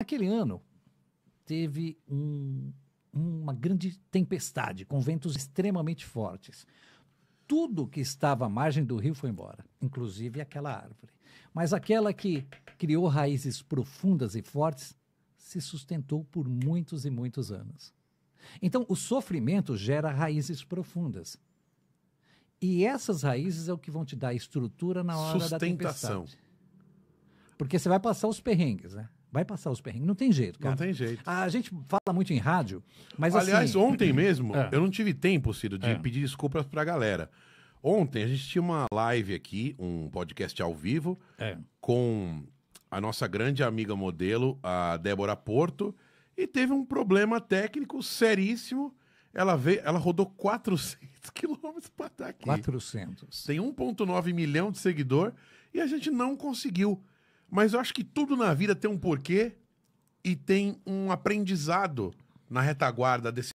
Aquele ano teve um, uma grande tempestade com ventos extremamente fortes. Tudo que estava à margem do rio foi embora, inclusive aquela árvore. Mas aquela que criou raízes profundas e fortes se sustentou por muitos e muitos anos. Então, o sofrimento gera raízes profundas. E essas raízes é o que vão te dar estrutura na hora da tempestade. Porque você vai passar os perrengues, né? Vai passar os perrengues. Não tem jeito, cara. Não tem jeito. A gente fala muito em rádio, mas assim, Aliás, assim... ontem mesmo, é. eu não tive tempo, Ciro, de é. pedir desculpas pra galera. Ontem a gente tinha uma live aqui, um podcast ao vivo, é. com a nossa grande amiga modelo, a Débora Porto, e teve um problema técnico seríssimo. Ela veio, ela rodou 400 quilômetros para estar tá aqui. 400. Tem 1,9 milhão de seguidor e a gente não conseguiu. Mas eu acho que tudo na vida tem um porquê e tem um aprendizado na retaguarda desse